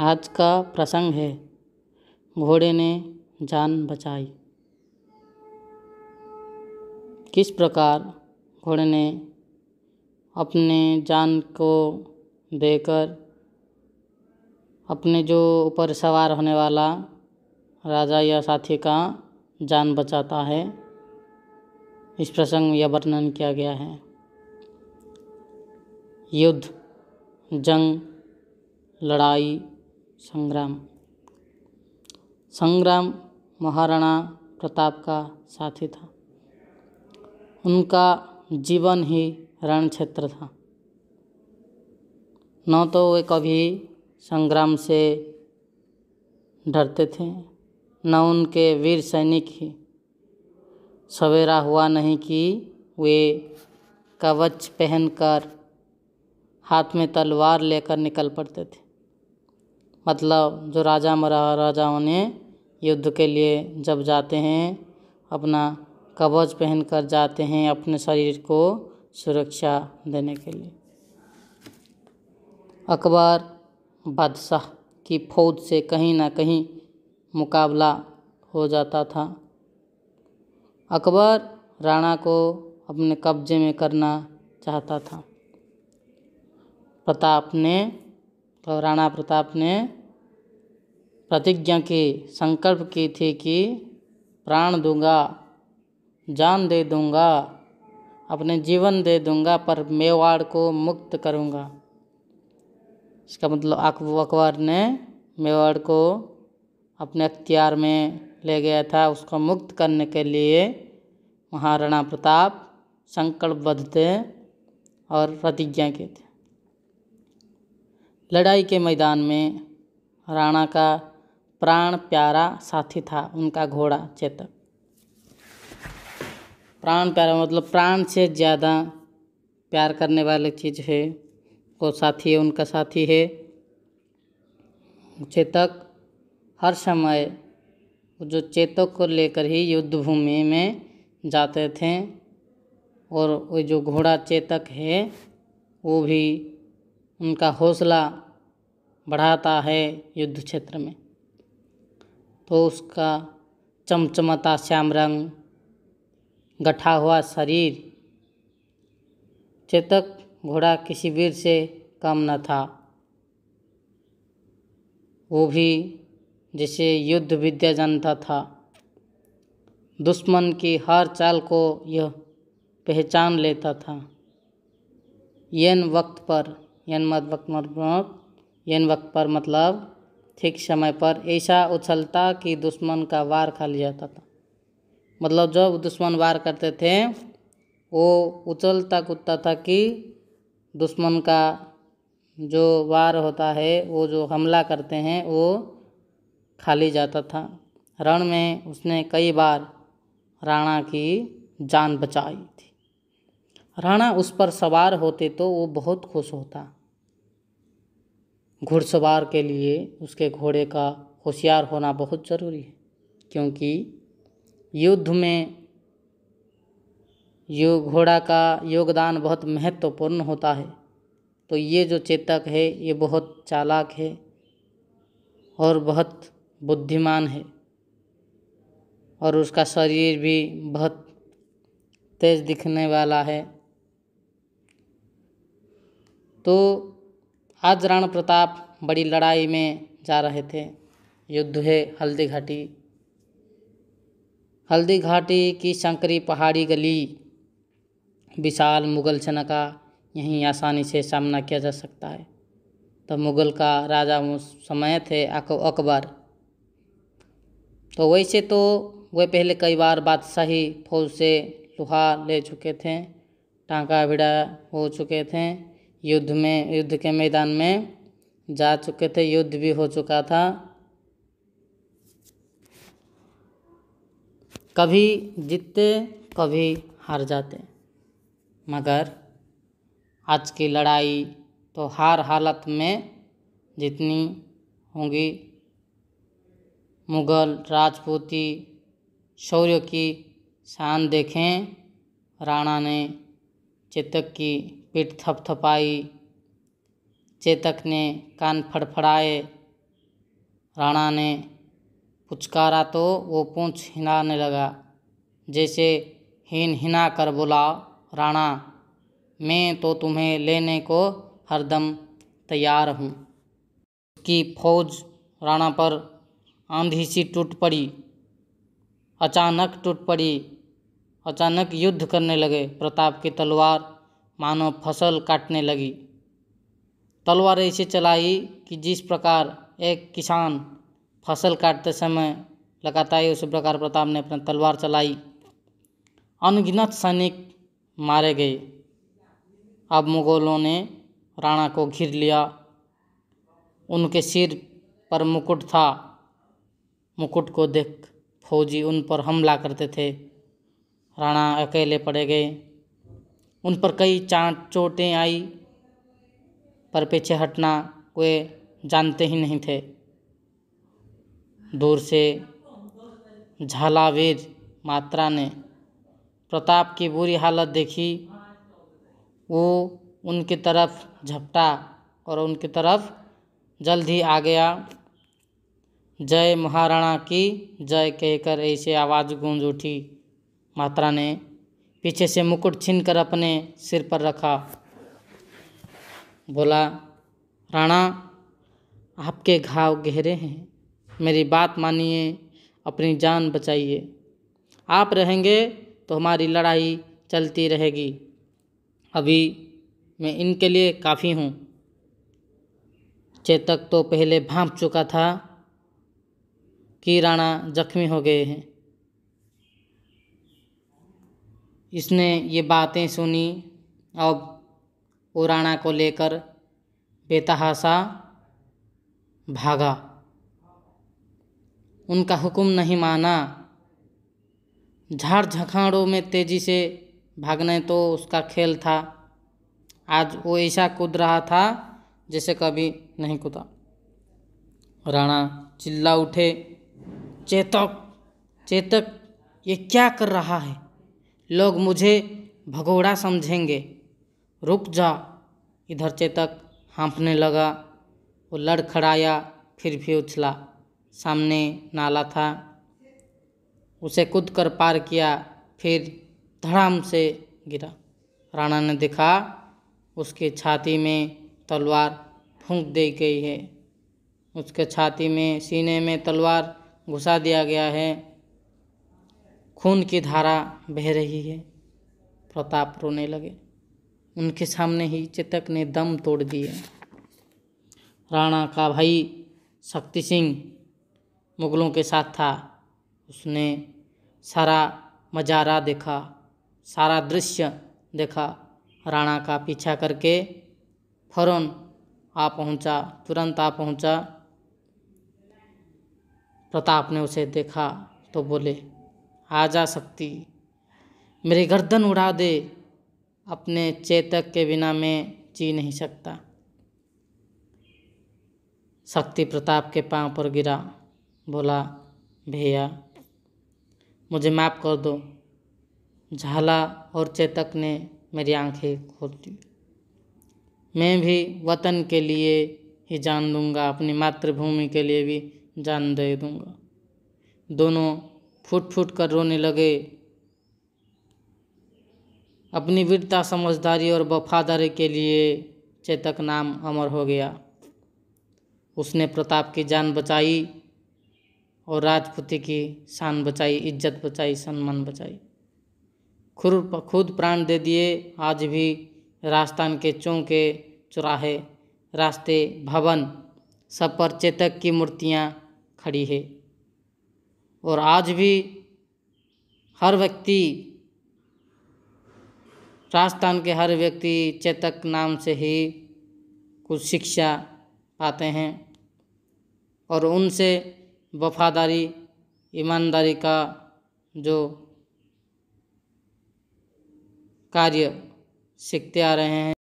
आज का प्रसंग है घोड़े ने जान बचाई किस प्रकार घोड़े ने अपने जान को देकर अपने जो ऊपर सवार होने वाला राजा या साथी का जान बचाता है इस प्रसंग में यह वर्णन किया गया है युद्ध जंग लड़ाई संग्राम संग्राम महाराणा प्रताप का साथी था उनका जीवन ही रण क्षेत्र था न तो वे कभी संग्राम से डरते थे न उनके वीर सैनिक ही सवेरा हुआ नहीं कि वे कवच पहनकर हाथ में तलवार लेकर निकल पड़ते थे मतलब जो राजा महाराजाओं ने युद्ध के लिए जब जाते हैं अपना कवच पहन कर जाते हैं अपने शरीर को सुरक्षा देने के लिए अकबर बादशाह की फौज से कहीं ना कहीं मुकाबला हो जाता था अकबर राणा को अपने कब्जे में करना चाहता था प्रताप ने तो राणा प्रताप ने प्रतिज्ञा की संकल्प की थी कि प्राण दूंगा जान दे दूंगा अपने जीवन दे दूँगा पर मेवाड़ को मुक्त करूँगा इसका मतलब अकबू अकबर ने मेवाड़ को अपने अख्तियार में ले गया था उसको मुक्त करने के लिए महाराणा प्रताप संकल्पबद्ध थे और प्रतिज्ञा के थे लड़ाई के मैदान में राणा का प्राण प्यारा साथी था उनका घोड़ा चेतक प्राण प्यारा मतलब प्राण से ज़्यादा प्यार करने वाली चीज़ है वो साथी है उनका साथी है चेतक हर समय जो चेतक को लेकर ही युद्ध भूमि में जाते थे और वो जो घोड़ा चेतक है वो भी उनका हौसला बढ़ाता है युद्ध क्षेत्र में तो उसका चमचमाता श्याम रंग गठा हुआ शरीर चेतक घोड़ा किसी वीर से कम न था वो भी जिसे युद्ध विद्या जानता था दुश्मन की हर चाल को यह पहचान लेता था यन वक्त पर यन मत वक्त यन वक्त पर मतलब ठीक समय पर ऐसा उछलता कि दुश्मन का वार खा लिया जाता था मतलब जब दुश्मन वार करते थे वो उछलता कूदता था कि दुश्मन का जो वार होता है वो जो हमला करते हैं वो खाली जाता था रण में उसने कई बार राणा की जान बचाई थी राणा उस पर सवार होते तो वो बहुत खुश होता घुड़सवार के लिए उसके घोड़े का होशियार होना बहुत ज़रूरी है क्योंकि युद्ध में यो घोड़ा का योगदान बहुत महत्वपूर्ण होता है तो ये जो चेतक है ये बहुत चालाक है और बहुत बुद्धिमान है और उसका शरीर भी बहुत तेज दिखने वाला है तो आज राणा प्रताप बड़ी लड़ाई में जा रहे थे युद्ध है हल्दी घाटी हल्दी घाटी की शंकरी पहाड़ी गली विशाल मुगल सेना का यहीं आसानी से सामना किया जा सकता है तो मुगल का राजा उस समय थे अकबर तो वैसे तो वे पहले कई बार बादशाही फौज से लोहा ले चुके थे टाँका भिड़ा हो चुके थे युद्ध में युद्ध के मैदान में जा चुके थे युद्ध भी हो चुका था कभी जीतते कभी हार जाते मगर आज की लड़ाई तो हार हालत में जितनी होंगी मुग़ल राजपूती शौर्य की शान देखें राणा ने चेतक की पीठ थपथपाई चेतक ने कान फड़फड़ाए राणा ने पुचकारा तो वो पूँछ हिलाने लगा जैसे हिन हिना कर बोला राणा मैं तो तुम्हें लेने को हरदम तैयार हूँ कि फौज राणा पर आंधी सी टूट पड़ी अचानक टूट पड़ी अचानक युद्ध करने लगे प्रताप की तलवार मानो फसल काटने लगी तलवार ऐसे चलाई कि जिस प्रकार एक किसान फसल काटते समय लगाता है उसी प्रकार प्रताप ने अपनी तलवार चलाई अनगिनत सैनिक मारे गए अब मुगलों ने राणा को घिर लिया उनके सिर पर मुकुट था मुकुट को देख फौजी उन पर हमला करते थे राणा अकेले पड़े गए उन पर कई चाट चोटें आई पर पीछे हटना वे जानते ही नहीं थे दूर से झालावेज मात्रा ने प्रताप की बुरी हालत देखी वो उनकी तरफ झपटा और उनकी तरफ जल्द ही आ गया जय महाराणा की जय कहकर ऐसे आवाज़ गूंज उठी मात्रा ने पीछे से मुकुट छीन कर अपने सिर पर रखा बोला राणा आपके घाव गहरे हैं मेरी बात मानिए अपनी जान बचाइए आप रहेंगे तो हमारी लड़ाई चलती रहेगी अभी मैं इनके लिए काफ़ी हूँ चेतक तो पहले भांप चुका था कि राणा जख्मी हो गए हैं इसने ये बातें सुनी अब वो राणा को लेकर बेतहासा भागा उनका हुक्म नहीं माना झाड़ झखाड़ों में तेज़ी से भागने तो उसका खेल था आज वो ऐसा कूद रहा था जैसे कभी नहीं कूदा राणा चिल्ला उठे चेतक चेतक ये क्या कर रहा है लोग मुझे भगोड़ा समझेंगे रुक जा इधर चेतक हाँफने लगा वो लड़खड़ाया फिर भी उछला सामने नाला था उसे कूद कर पार किया फिर धड़ाम से गिरा राणा ने देखा उसकी छाती में तलवार फूंक दी गई है उसके छाती में सीने में तलवार घुसा दिया गया है खून की धारा बह रही है प्रताप रोने लगे उनके सामने ही चेतक ने दम तोड़ दिए राणा का भाई शक्ति सिंह मुगलों के साथ था उसने सारा मजारा देखा सारा दृश्य देखा राणा का पीछा करके फौरन आ पहुंचा तुरंत आ पहुंचा प्रताप ने उसे देखा तो बोले आ जा सकती मेरी गर्दन उड़ा दे अपने चेतक के बिना मैं जी नहीं सकता शक्ति प्रताप के पांव पर गिरा बोला भैया मुझे माफ़ कर दो झाला और चेतक ने मेरी आंखें खोल दी मैं भी वतन के लिए ही जान दूंगा अपनी मातृभूमि के लिए भी जान दे दूंगा दोनों फूट फूट कर रोने लगे अपनी वीरता समझदारी और वफादारी के लिए चेतक नाम अमर हो गया उसने प्रताप की जान बचाई और राजपुति की शान बचाई इज्जत बचाई सम्मान बचाई खुर खुद प्राण दे दिए आज भी राजस्थान के चौके चौराहे रास्ते भवन सब पर चेतक की मूर्तियाँ खड़ी है और आज भी हर व्यक्ति राजस्थान के हर व्यक्ति चेतक नाम से ही कुछ शिक्षा पाते हैं और उनसे वफादारी ईमानदारी का जो कार्य सीखते आ रहे हैं